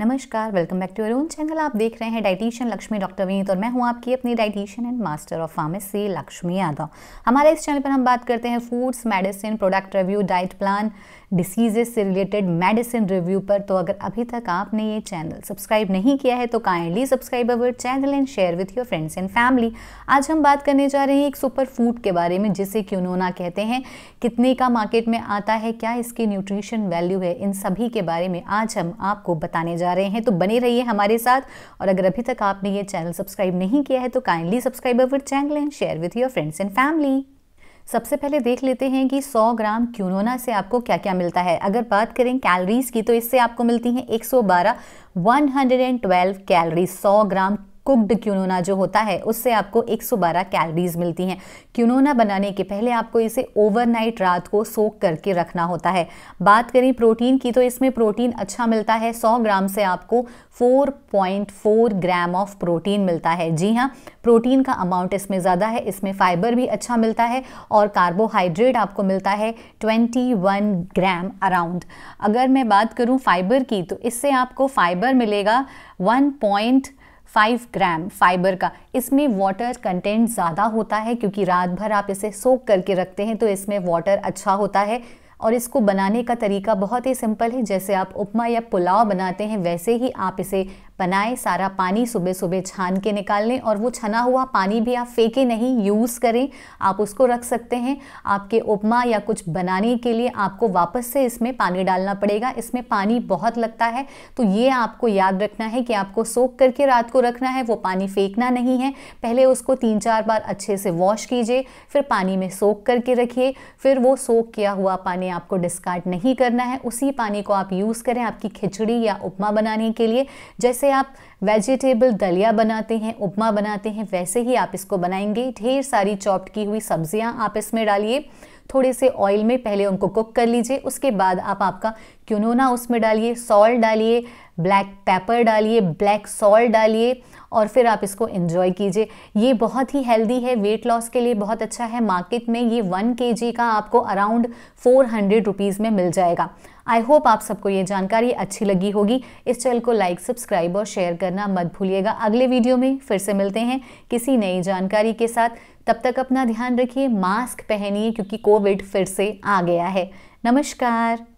नमस्कार welcome back to our own channel आप देख रहे हैं डाइटिशियन लक्ष्मी डॉक्टर विनीत और मैं हूं आपकी अपनी dietitian and master of pharmacy Lakshmi Yadav हमारे इस चैनल पर हम बात करते हैं foods medicine product review diet plan diseases से रिलेटेड मेडिसिन रिव्यू पर तो अगर अभी तक आपने ये चैनल सब्सक्राइब नहीं किया है तो kindly subscribe our channel and share with your friends and family आज हम बात करने जा रहे हैं एक सुपर फूड के बारे में जिसे क्यूनोना कहते हैं कितने का मार्केट में आता है क्या इसकी न्यूट्रिशन वैल्यू है इन सभी के बारे में आज हम आपको बताने जा जा रहे हैं तो बने रहिए हमारे साथ और अगर अभी तक आपने ये चैनल सब्सक्राइब नहीं किया है तो kindly subscribe our channel and share with your friends and family सबसे पहले देख लेते हैं कि 100 ग्राम क्यूनोना से आपको क्या क्या मिलता है अगर बात करें कैलोरीज की तो इससे आपको मिलती हैं 112 112 कैलोरीज 100 ग्राम कुक्ड क्यूनोना जो होता है उससे आपको 112 कैलोरीज मिलती हैं क्यूनोना बनाने के पहले आपको इसे ओवरनाइट रात को सोख करके रखना होता है बात करें प्रोटीन की तो इसमें प्रोटीन अच्छा मिलता है 100 ग्राम से आपको 4.4 ग्राम ऑफ प्रोटीन मिलता है जी हाँ प्रोटीन का अमाउंट इसमें ज़्यादा है इसमें फाइबर भी अच्छा मिलता है और कार्बोहाइड्रेट आपको मिलता है ट्वेंटी ग्राम अराउंड अगर मैं बात करूँ फाइबर की तो इससे आपको फाइबर मिलेगा वन फाइव ग्राम फाइबर का इसमें वाटर कंटेंट ज़्यादा होता है क्योंकि रात भर आप इसे सोख करके रखते हैं तो इसमें वाटर अच्छा होता है और इसको बनाने का तरीका बहुत ही सिंपल है जैसे आप उपमा या पुलाव बनाते हैं वैसे ही आप इसे बनाए सारा पानी सुबह सुबह छान के निकाल लें और वो छना हुआ पानी भी आप फेंके नहीं यूज़ करें आप उसको रख सकते हैं आपके उपमा या कुछ बनाने के लिए आपको वापस से इसमें पानी डालना पड़ेगा इसमें पानी बहुत लगता है तो ये आपको याद रखना है कि आपको सोख करके रात को रखना है वो पानी फेंकना नहीं है पहले उसको तीन चार बार अच्छे से वॉश कीजिए फिर पानी में सोख करके रखिए फिर वो सोख किया हुआ पानी आपको डिस्कार्ड नहीं करना है उसी पानी को आप यूज़ करें आपकी खिचड़ी या उपमा बनाने के लिए जैसे जैसे आप वेजिटेबल दलिया बनाते हैं उपमा बनाते हैं वैसे ही आप इसको बनाएंगे ढेर सारी चॉप्ड की हुई सब्जियां आप इसमें डालिए थोड़े से ऑयल में पहले उनको कुक कर लीजिए उसके बाद आप आपका क्यूनोना उसमें डालिए सॉल्ट डालिए ब्लैक पेपर डालिए ब्लैक सॉल्ट डालिए और फिर आप इसको इंजॉय कीजिए ये बहुत ही हेल्दी है वेट लॉस के लिए बहुत अच्छा है मार्केट में ये वन के का आपको अराउंड फोर हंड्रेड रुपीज़ में मिल जाएगा आई होप आप सबको ये जानकारी अच्छी लगी होगी इस चैनल को लाइक सब्सक्राइब और शेयर करना मत भूलिएगा अगले वीडियो में फिर से मिलते हैं किसी नई जानकारी के साथ तब तक अपना ध्यान रखिए मास्क पहनिए क्योंकि कोविड फिर से आ गया है नमस्कार